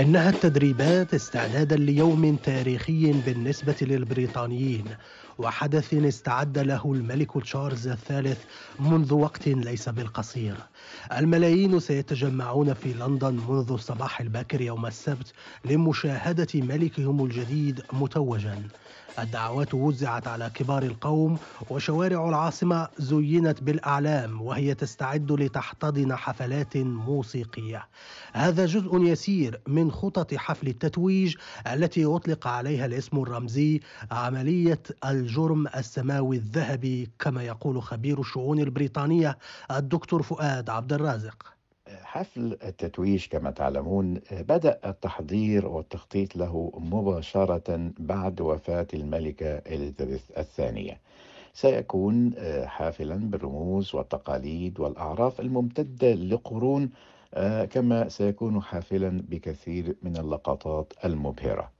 إنها التدريبات استعدادا ليوم تاريخي بالنسبة للبريطانيين وحدث استعد له الملك تشارلز الثالث منذ وقت ليس بالقصير الملايين سيتجمعون في لندن منذ الصباح الباكر يوم السبت لمشاهدة ملكهم الجديد متوجا الدعوات وزعت على كبار القوم وشوارع العاصمة زينت بالأعلام وهي تستعد لتحتضن حفلات موسيقية هذا جزء يسير من من خطط حفل التتويج التي أطلق عليها الاسم الرمزي عملية الجرم السماوي الذهبي كما يقول خبير الشؤون البريطانية الدكتور فؤاد عبد الرازق حفل التتويج كما تعلمون بدأ التحضير والتخطيط له مباشرة بعد وفاة الملكة إليزابيث الثانية سيكون آه، حافلا بالرموز والتقاليد والأعراف الممتدة لقرون آه، كما سيكون حافلا بكثير من اللقطات المبهره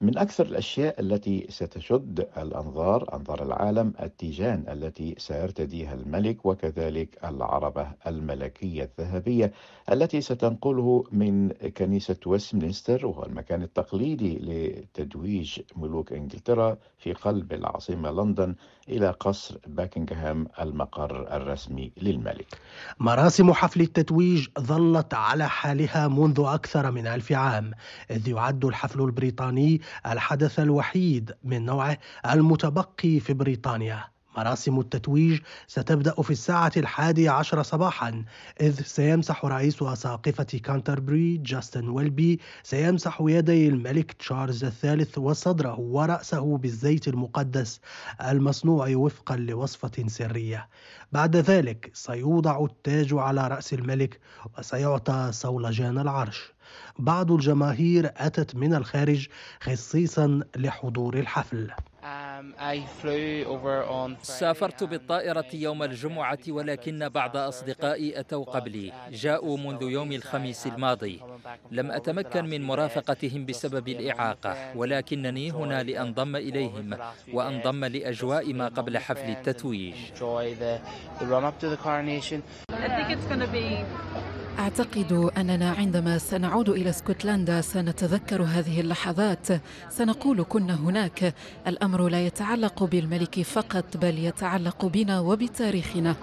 من أكثر الأشياء التي ستشد الأنظار أنظار العالم التيجان التي سيرتديها الملك وكذلك العربة الملكية الذهبية التي ستنقله من كنيسة ويستمينستر وهو المكان التقليدي لتتويج ملوك إنجلترا في قلب العاصمة لندن إلى قصر باكنغهام المقر الرسمي للملك مراسم حفل التتويج ظلت على حالها منذ أكثر من ألف عام إذ يعد الحفل البريطاني الحدث الوحيد من نوعه المتبقي في بريطانيا مراسم التتويج ستبدأ في الساعة الحادية عشر صباحا إذ سيمسح رئيس أساقفة كانتربري جاستن ويلبي سيمسح يدي الملك تشارلز الثالث وصدره ورأسه بالزيت المقدس المصنوع وفقا لوصفة سرية بعد ذلك سيوضع التاج على رأس الملك وسيعطى صولجان العرش بعض الجماهير أتت من الخارج خصيصا لحضور الحفل سافرت بالطائرة يوم الجمعة ولكن بعض أصدقائي أتوا قبلي جاءوا منذ يوم الخميس الماضي لم أتمكن من مرافقتهم بسبب الإعاقة ولكنني هنا لأنضم إليهم وأنضم لأجواء ما قبل حفل التتويج أعتقد أننا عندما سنعود إلى اسكتلندا سنتذكر هذه اللحظات سنقول كنا هناك الأمر لا يتعلق بالملك فقط بل يتعلق بنا وبتاريخنا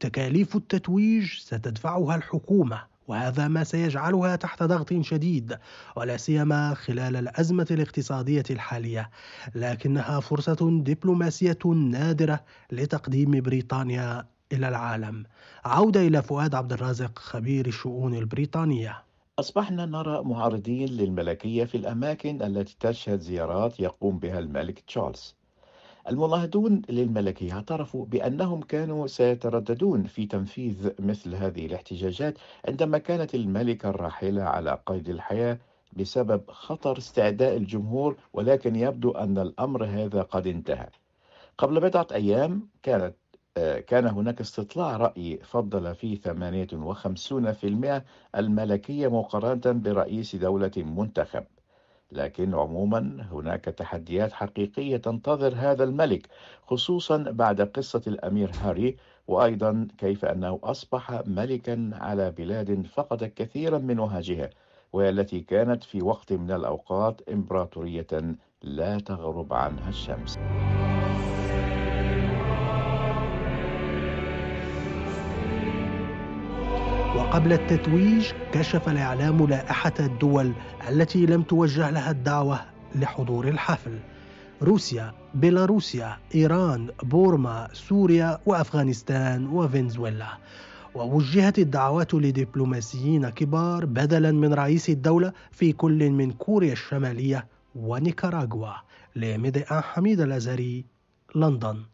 تكاليف التتويج ستدفعها الحكومة وهذا ما سيجعلها تحت ضغط شديد ولا سيما خلال الازمه الاقتصاديه الحاليه لكنها فرصه دبلوماسيه نادره لتقديم بريطانيا إلى العالم عودة إلى فؤاد عبد الرازق خبير الشؤون البريطانية أصبحنا نرى معارضين للملكية في الأماكن التي تشهد زيارات يقوم بها الملك تشارلز المناهضون للملكية اعترفوا بأنهم كانوا سيترددون في تنفيذ مثل هذه الاحتجاجات عندما كانت الملكة الراحلة على قيد الحياة بسبب خطر استعداء الجمهور ولكن يبدو أن الأمر هذا قد انتهى قبل بضعة أيام كانت آه، كان هناك استطلاع رأي فضل فيه 58% الملكية مقارنة برئيس دولة منتخب لكن عموما هناك تحديات حقيقية تنتظر هذا الملك خصوصا بعد قصة الأمير هاري وأيضا كيف أنه أصبح ملكا على بلاد فقدت كثيرا من وهجها والتي كانت في وقت من الأوقات إمبراطورية لا تغرب عنها الشمس وقبل التتويج كشف الإعلام لائحة الدول التي لم توجه لها الدعوة لحضور الحفل روسيا بيلاروسيا إيران بورما سوريا وأفغانستان وفنزويلا ووجهت الدعوات لدبلوماسيين كبار بدلا من رئيس الدولة في كل من كوريا الشمالية ونيكاراغوا لمدئ حميد الازري لندن